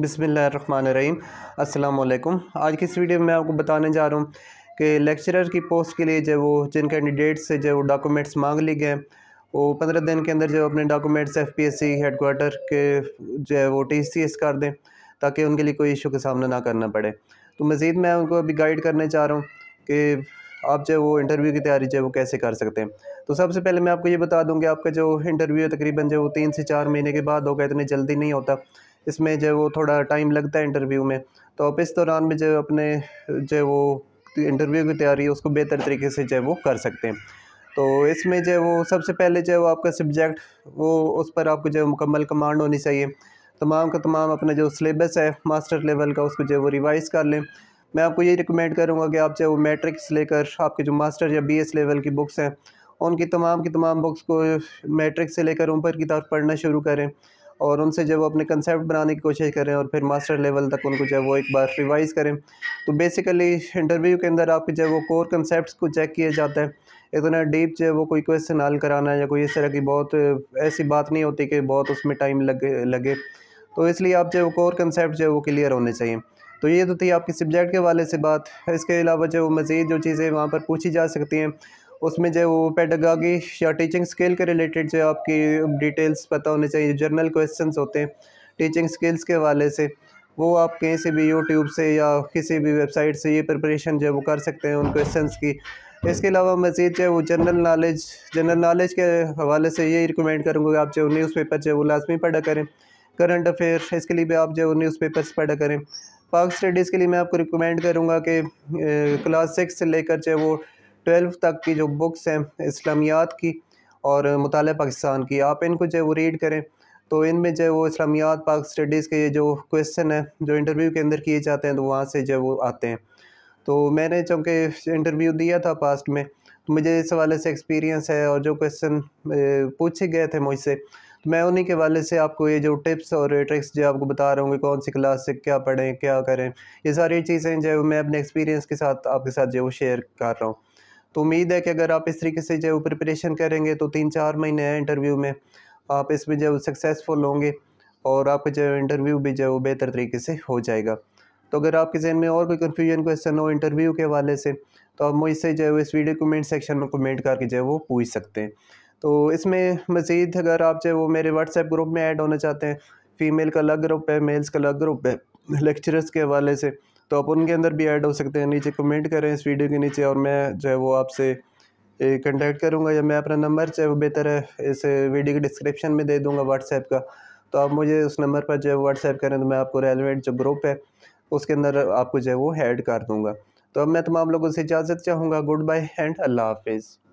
बिसमीम अल्लाम आज की इस वीडियो में मैं आपको बताने जा रहा हूँ कि लेक्चरर की पोस्ट के लिए जो वो जिन कैंडिडेट्स से जो डॉक्यूमेंट्स मांग लिए गए वो पंद्रह दिन के अंदर जो अपने documents F P S C headquarter के जो है वो टी सी एस कर दें ताकि उनके लिए कोई इशू का सामना ना करना पड़े तो मज़ीद मैं उनको अभी गाइड करने चाह रहा हूँ कि आप जो वो इंटरव्यू की तैयारी जो है वो कैसे कर सकते हैं तो सबसे पहले मैं आपको ये बता दूँ कि आपका जो इंटरव्यू है तकरीबन जो तीन से चार महीने के बाद होगा इतनी जल्दी नहीं होता इसमें जो वो थोड़ा टाइम लगता है इंटरव्यू में तो आप इस दौरान में जो अपने जो वो इंटरव्यू की तैयारी है उसको बेहतर तरीके से जो है वो कर सकते हैं तो इसमें जो है वो सबसे पहले जो है वो आपका सब्जेक्ट वो उस पर आपको जो मुकम्मल कमांड होनी चाहिए तमाम का तमाम अपना जो सिलेबस है मास्टर लेवल का उसको जो है वो रिवाइज़ कर लें मैं आपको ये रिकमेंड करूँगा कि आप चाहे वो मैट्रिक्स लेकर आपके जो मास्टर या बी लेवल की बुक्स हैं उनकी तमाम की तमाम बुक्स को मैट्रिक्स से लेकर ऊपर की तरफ पढ़ना शुरू करें और उनसे जब वो अपने कंसेप्ट बनाने की कोशिश करें और फिर मास्टर लेवल तक उनको जब वो एक बार रिवाइज़ करें तो बेसिकली इंटरव्यू के अंदर आपके जब वो कोर कंसेप्ट को चेक किया जाता है इतना डीप जो है वो कोई क्वेश्चन हल कराना या कोई इस तरह की बहुत ऐसी बात नहीं होती कि बहुत उसमें टाइम लगे लगे तो इसलिए आप जो कोर कंसेप्ट जो है वो क्लियर होने चाहिए तो ये तो थी आपकी सब्जेक्ट के वाले से बात इसके अलावा जो मज़ीद जो चीज़ें वहाँ पर पूछी जा सकती हैं उसमें जो वो पेडागॉगी या टीचिंग स्किल के रिलेटेड जो आपकी डिटेल्स पता होने चाहिए जनरल क्वेश्चंस होते हैं टीचिंग स्किल्स के वाले से वो आप कहीं से भी यूट्यूब से या किसी भी वेबसाइट से ये प्रिपरेशन जो है वो कर सकते हैं उन क्वेश्चन की इसके अलावा मज़ीद जो है वो जनरल नॉलेज जनरल नॉलेज के हवाले से ये रिकमेंड करूँगा आप जो न्यूज़ पेपर जो वो लाजमी पढ़ा करें करंट अफेयर इसके लिए भी आप जो न्यूज़ पेपर्स पढ़ा करें पाक स्टडीज़ के लिए मैं आपको रिकमेंड करूँगा कि क्लास सिक्स से लेकर जो वो ट्वेल्व तक की जो बुक्स हैं इस्लामियात की और मताल पाकिस्तान की आप इनको जो वो रीड करें तो इनमें जो वो इस्लामियात पाक स्टडीज़ के ये जो क्वेश्चन हैं जो इंटरव्यू के अंदर किए जाते हैं तो वहाँ से जो वो आते हैं तो मैंने चूँकि इंटरव्यू दिया था पास्ट में तो मुझे इस हवाले से एक्सपीरियंस है और जो क्वेश्चन पूछे गए थे मुझसे तो मैं उन्हीं के वाले से आपको ये जो टिप्स और ट्रिक्स जो आपको बता रहा हूँ कि कौन सी क्लास से क्या पढ़ें क्या करें ये सारी चीज़ें जो मैं अपने एक्सपीरियंस के साथ आपके साथ जो शेयर कर रहा हूँ तो उम्मीद है कि अगर आप इस तरीके से जो है प्रिपरेशन करेंगे तो तीन चार महीने हैं इंटरव्यू में आप इसमें जो सक्सेसफुल होंगे और आपका जो इंटरव्यू भी जो बेहतर तरीके से हो जाएगा तो अगर आपके जहन में और कोई कन्फ्यूजन क्वेश्चन हो इंटरव्यू के हवाले से तो आप मुझसे जो है इस वीडियो कमेंट सेक्शन में कमेंट करके जो है वो पूछ सकते हैं तो इसमें मज़ीद अगर आप जो है वो मेरे व्हाट्सएप ग्रुप में ऐड होना चाहते हैं फ़ीमेल का अलग ग्रुप है मेल्स का अलग ग्रुप है लेक्चरर्स के हवाले से तो आप उनके अंदर भी ऐड हो सकते हैं नीचे कमेंट करें इस वीडियो के नीचे और मैं जो है वो आपसे कंटेक्ट करूँगा या मैं अपना नंबर चाहे वो बेहतर है इस वीडियो के डिस्क्रिप्शन में दे दूँगा व्हाट्सएप का तो आप मुझे उस नंबर पर जो है व्हाट्सएप करें तो मैं आपको रेलिवेंट जो ग्रुप है उसके अंदर आपको जो है वो ऐड कर दूँगा तो अब मैं तमाम लोगों से इजाज़त चाहूँगा गुड बाय एंड अल्लाह हाफिज़